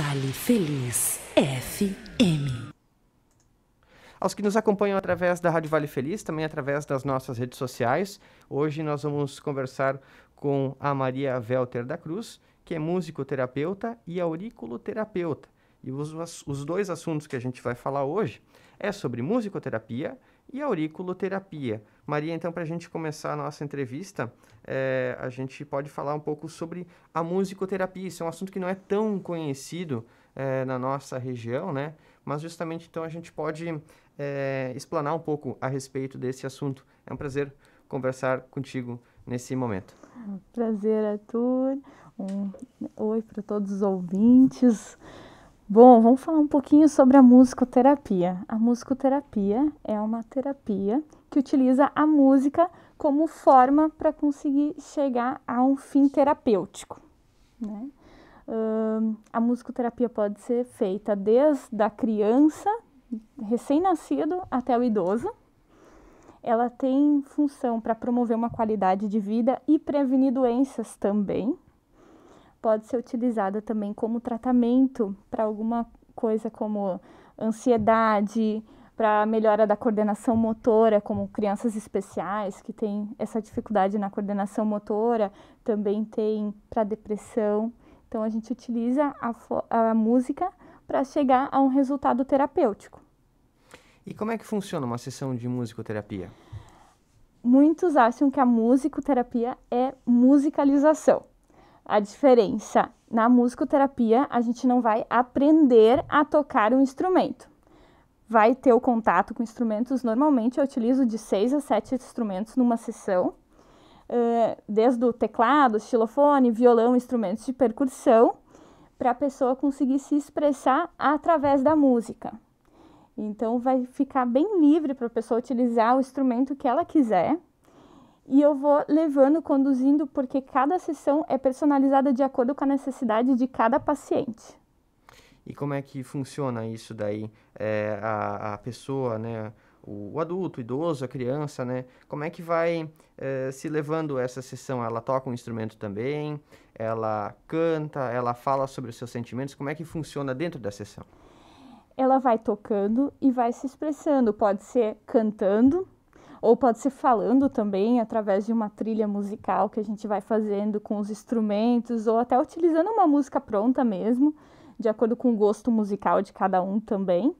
Vale Feliz FM. Aos que nos acompanham através da Rádio Vale Feliz, também através das nossas redes sociais, hoje nós vamos conversar com a Maria Velter da Cruz, que é musicoterapeuta e auriculoterapeuta. E os, os dois assuntos que a gente vai falar hoje é sobre musicoterapia e auriculoterapia. Maria, então, para a gente começar a nossa entrevista, é, a gente pode falar um pouco sobre a musicoterapia. Isso é um assunto que não é tão conhecido é, na nossa região, né? Mas justamente, então, a gente pode é, explanar um pouco a respeito desse assunto. É um prazer conversar contigo nesse momento. Prazer, Arthur. Um... Oi para todos os ouvintes. Bom, vamos falar um pouquinho sobre a musicoterapia. A musicoterapia é uma terapia que utiliza a música como forma para conseguir chegar a um fim terapêutico. Né? Uh, a musicoterapia pode ser feita desde a criança, recém-nascido, até o idoso. Ela tem função para promover uma qualidade de vida e prevenir doenças também, pode ser utilizada também como tratamento para alguma coisa como ansiedade, para melhora da coordenação motora, como crianças especiais que têm essa dificuldade na coordenação motora, também tem para depressão. Então a gente utiliza a, a música para chegar a um resultado terapêutico. E como é que funciona uma sessão de musicoterapia? Muitos acham que a musicoterapia é musicalização a diferença. Na musicoterapia, a gente não vai aprender a tocar um instrumento. Vai ter o contato com instrumentos. Normalmente, eu utilizo de seis a sete instrumentos numa sessão, eh, desde o teclado, estilofone, violão, instrumentos de percussão, para a pessoa conseguir se expressar através da música. Então, vai ficar bem livre para a pessoa utilizar o instrumento que ela quiser e eu vou levando, conduzindo, porque cada sessão é personalizada de acordo com a necessidade de cada paciente. E como é que funciona isso daí? É, a, a, pessoa, né, o, o, adulto, o idoso, a criança, né, como é que vai é, se levando essa sessão? Ela toca um instrumento também? Ela canta? Ela fala sobre os seus sentimentos? Como é que funciona dentro da sessão? Ela vai tocando e vai se expressando. Pode ser cantando, ou pode ser falando também através de uma trilha musical que a gente vai fazendo com os instrumentos, ou até utilizando uma música pronta mesmo, de acordo com o gosto musical de cada um também.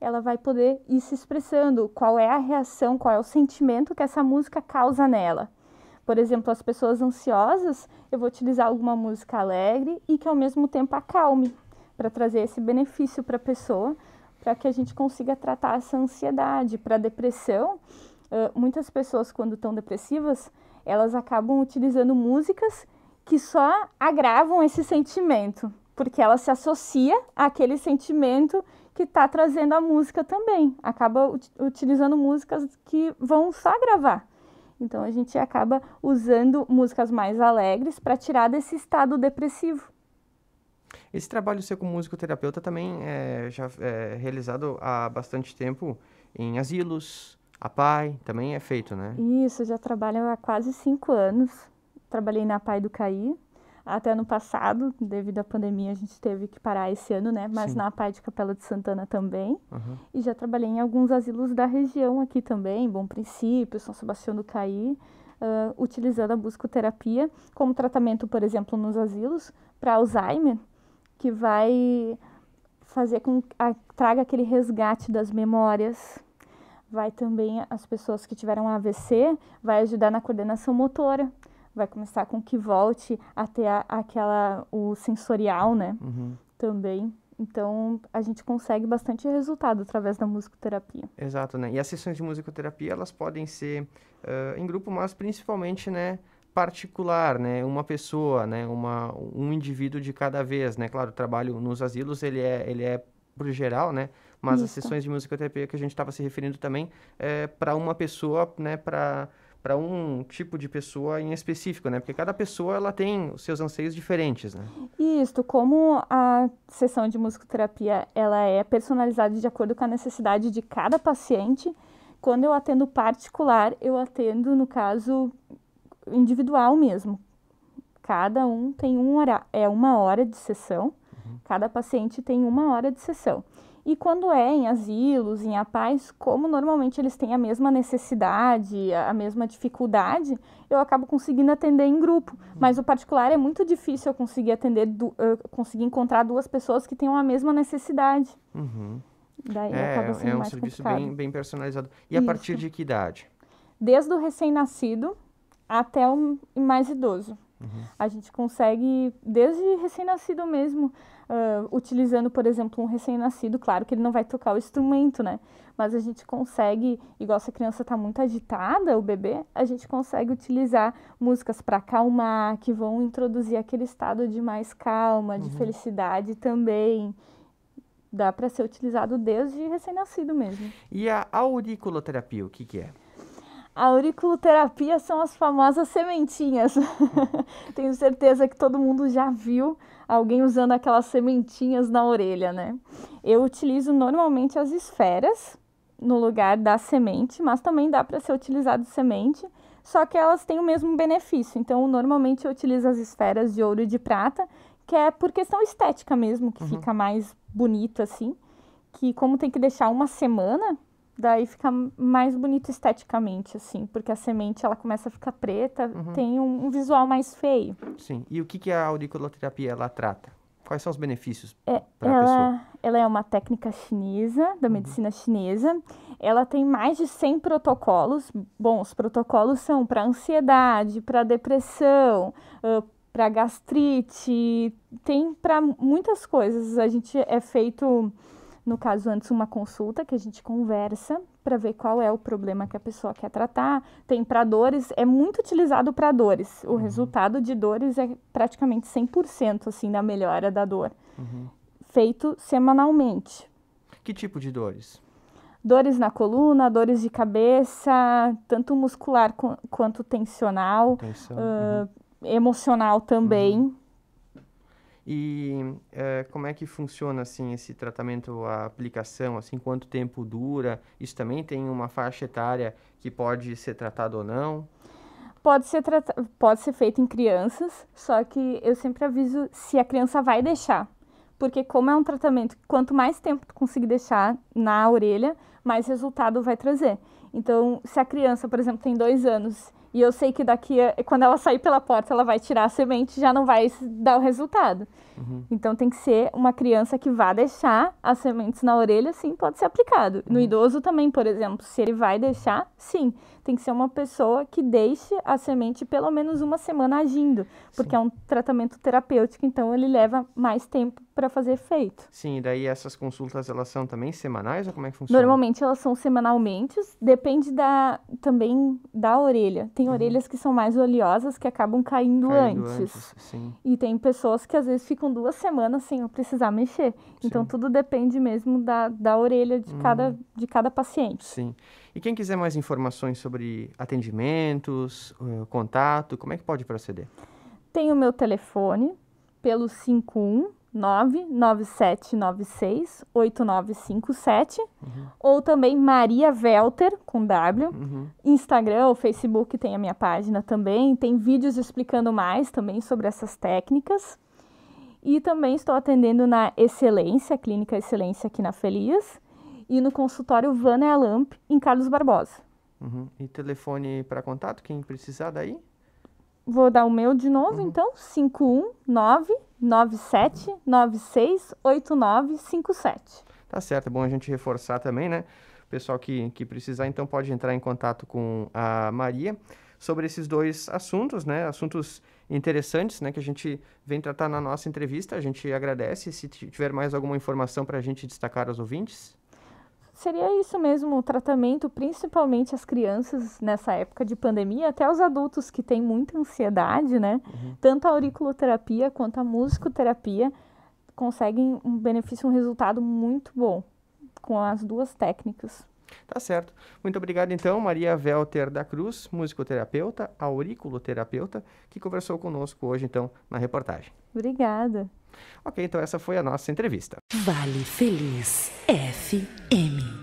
Ela vai poder ir se expressando qual é a reação, qual é o sentimento que essa música causa nela. Por exemplo, as pessoas ansiosas, eu vou utilizar alguma música alegre e que ao mesmo tempo acalme, para trazer esse benefício para a pessoa, para que a gente consiga tratar essa ansiedade. Para a depressão, uh, muitas pessoas, quando estão depressivas, elas acabam utilizando músicas que só agravam esse sentimento, porque ela se associa àquele sentimento que está trazendo a música também. Acaba ut utilizando músicas que vão só agravar. Então a gente acaba usando músicas mais alegres para tirar desse estado depressivo. Esse trabalho seu como musicoterapeuta também é já é realizado há bastante tempo em asilos, a PAI também é feito, né? Isso, já trabalho há quase cinco anos. Trabalhei na PAI do CAI. Até ano passado, devido à pandemia, a gente teve que parar esse ano, né? Mas Sim. na PAI de Capela de Santana também. Uhum. E já trabalhei em alguns asilos da região aqui também, Bom Princípio, São Sebastião do CAI, uh, utilizando a buscoterapia como tratamento, por exemplo, nos asilos, para Alzheimer, que vai fazer com que traga aquele resgate das memórias vai também as pessoas que tiveram AVC, vai ajudar na coordenação motora. Vai começar com que volte até a, aquela o sensorial, né? Uhum. Também. Então, a gente consegue bastante resultado através da musicoterapia. Exato, né? E as sessões de musicoterapia, elas podem ser uh, em grupo, mas principalmente, né, particular, né? Uma pessoa, né? Uma, um indivíduo de cada vez, né? Claro, o trabalho nos asilos, ele é, ele é por geral, né? Mas Isso. as sessões de musicoterapia que a gente estava se referindo também é para uma pessoa, né, para para um tipo de pessoa em específico, né? Porque cada pessoa ela tem os seus anseios diferentes, né? Isso, como a sessão de musicoterapia ela é personalizada de acordo com a necessidade de cada paciente. Quando eu atendo particular, eu atendo no caso individual mesmo. Cada um tem um horário, é uma hora de sessão. Uhum. Cada paciente tem uma hora de sessão. E quando é em asilos, em apais, como normalmente eles têm a mesma necessidade, a mesma dificuldade, eu acabo conseguindo atender em grupo. Hum. Mas o particular é muito difícil eu conseguir atender, uh, conseguir encontrar duas pessoas que tenham a mesma necessidade. Uhum. Daí é, acaba sendo é um serviço bem, bem, personalizado. E Isso. a partir de que idade? Desde o recém-nascido até o mais idoso. Uhum. A gente consegue, desde recém-nascido mesmo, uh, utilizando, por exemplo, um recém-nascido, claro que ele não vai tocar o instrumento, né? Mas a gente consegue, igual se a criança está muito agitada, o bebê, a gente consegue utilizar músicas para acalmar, que vão introduzir aquele estado de mais calma, de uhum. felicidade também dá para ser utilizado desde recém-nascido mesmo. E a auriculoterapia, o que, que é? A auriculoterapia são as famosas sementinhas. Tenho certeza que todo mundo já viu alguém usando aquelas sementinhas na orelha, né? Eu utilizo normalmente as esferas no lugar da semente, mas também dá para ser utilizado semente, só que elas têm o mesmo benefício. Então, normalmente eu utilizo as esferas de ouro e de prata, que é por questão estética mesmo, que uhum. fica mais bonito assim, que como tem que deixar uma semana daí fica mais bonito esteticamente, assim, porque a semente ela começa a ficar preta, uhum. tem um, um, visual mais feio. Sim. E o que, que a auriculoterapia ela trata? Quais são os benefícios é, para a pessoa? Ela é uma técnica chinesa, da uhum. medicina chinesa. Ela tem mais de 100 protocolos. Bom, os protocolos são para ansiedade, para depressão, uh, para gastrite, tem para muitas coisas. A gente é feito no caso antes uma consulta que a gente conversa para ver qual é o problema que a pessoa quer tratar. Tem para dores, é muito utilizado para dores. O uhum. resultado de dores é praticamente 100% assim da melhora da dor. Uhum. Feito semanalmente. Que tipo de dores? Dores na coluna, dores de cabeça, tanto muscular qu quanto tensional, Tensão, uh, uhum. emocional também uhum. E é, como é que funciona assim esse tratamento, a aplicação, assim quanto tempo dura? Isso também tem uma faixa etária que pode ser tratado ou não? Pode ser pode ser feito em crianças, só que eu sempre aviso se a criança vai deixar, porque como é um tratamento, quanto mais tempo tu conseguir deixar na orelha, mais resultado vai trazer. Então, se a criança, por exemplo, tem dois anos e eu sei que daqui, a, quando ela sair pela porta, ela vai tirar a semente já não vai dar o resultado. Uhum. Então tem que ser uma criança que vá deixar as sementes na orelha, sim, pode ser aplicado. Uhum. No idoso também, por exemplo, se ele vai deixar, sim. Tem que ser uma pessoa que deixe a semente pelo menos uma semana agindo, porque sim. é um tratamento terapêutico, então ele leva mais tempo para fazer efeito. Sim, e daí essas consultas elas são também semanais ou como é que funciona? Normalmente elas são semanalmente, depende da também da orelha. Tem tem uhum. orelhas que são mais oleosas que acabam caindo, caindo antes. antes e tem pessoas que às vezes ficam duas semanas sem precisar mexer. Então, sim. Então tudo depende mesmo da, da orelha de, cada, uhum. de cada paciente. Sim. E quem quiser mais informações sobre atendimentos, eh, contato, como é que pode proceder? Tem o meu telefone pelo 51 997968957 uhum. ou também Maria Velter com W. Uhum. Instagram ou Facebook tem a minha página também, tem vídeos explicando mais também sobre essas técnicas. E também estou atendendo na Excelência, Clínica Excelência aqui na Feliz e no consultório Vana Lamp em Carlos Barbosa. Uhum. E telefone para contato, quem precisar daí? vou dar o meu de novo, uhum. então. 51997968957. Tá certo, é bom a gente reforçar também, né? O pessoal que, que precisar, então, pode entrar em contato com a Maria sobre esses dois assuntos, né? Assuntos interessantes, né? Que a gente vem tratar na nossa entrevista. A gente agradece. Se tiver mais alguma informação para a gente destacar aos ouvintes seria isso mesmo, o tratamento, principalmente as crianças nessa época de pandemia, até os adultos que têm muita ansiedade, né? Uhum. Tanto a auriculoterapia quanto a musicoterapia conseguem um benefício, um resultado muito bom com as duas técnicas. Tá certo. Muito obrigado, então, Maria Velter da Cruz, musicoterapeuta, auriculoterapeuta, que conversou conosco hoje, então, na reportagem. Obrigada. Ok, então essa foi a nossa entrevista. Vale Feliz FM.